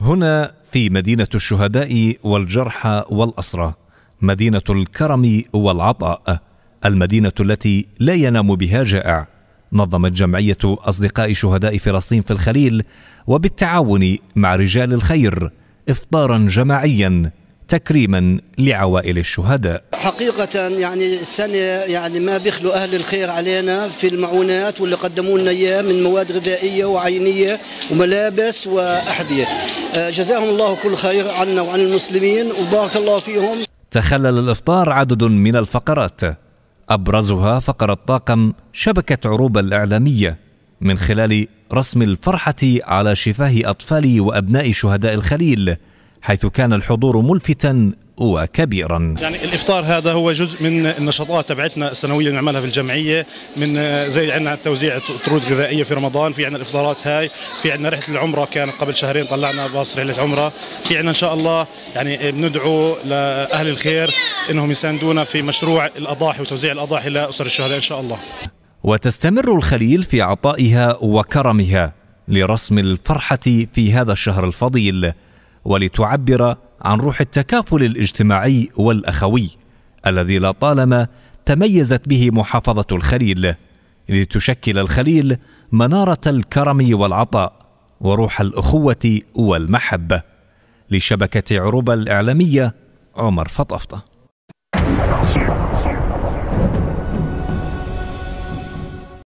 هنا في مدينة الشهداء والجرحى والأسرى، مدينة الكرم والعطاء، المدينة التي لا ينام بها جائع. نظمت جمعية أصدقاء شهداء فلسطين في الخليل وبالتعاون مع رجال الخير إفطارا جماعيا تكريما لعوائل الشهداء حقيقة يعني السنة يعني ما بيخلوا أهل الخير علينا في المعونات واللي قدموا لنا إياه من مواد غذائية وعينية وملابس وأحذية آه، جزاهم الله كل خير عنا وعن المسلمين وبارك الله فيهم تخلل الإفطار عدد من الفقرات أبرزها فقرة طاقم شبكة عروبة الإعلامية من خلال رسم الفرحة على شفاه أطفال وأبناء شهداء الخليل حيث كان الحضور ملفتا وكبيرا يعني الافطار هذا هو جزء من النشاطات تبعتنا السنويه اللي نعملها في الجمعيه من آه، زي عندنا توزيع طرود غذائيه في رمضان في عندنا الافطارات هاي في عندنا رحله العمره كان قبل شهرين طلعنا باص رحله عمره في عندنا ان شاء الله يعني بندعو لاهل الخير انهم يساندونا في مشروع الاضاحي وتوزيع الاضاحي لاسر الشهداء ان شاء الله وتستمر الخليل في عطائها وكرمها لرسم الفرحه في هذا الشهر الفضيل ولتعبر عن روح التكافل الاجتماعي والاخوي الذي لطالما تميزت به محافظه الخليل لتشكل الخليل مناره الكرم والعطاء وروح الاخوه والمحبه لشبكه عروبه الاعلاميه عمر فطفطه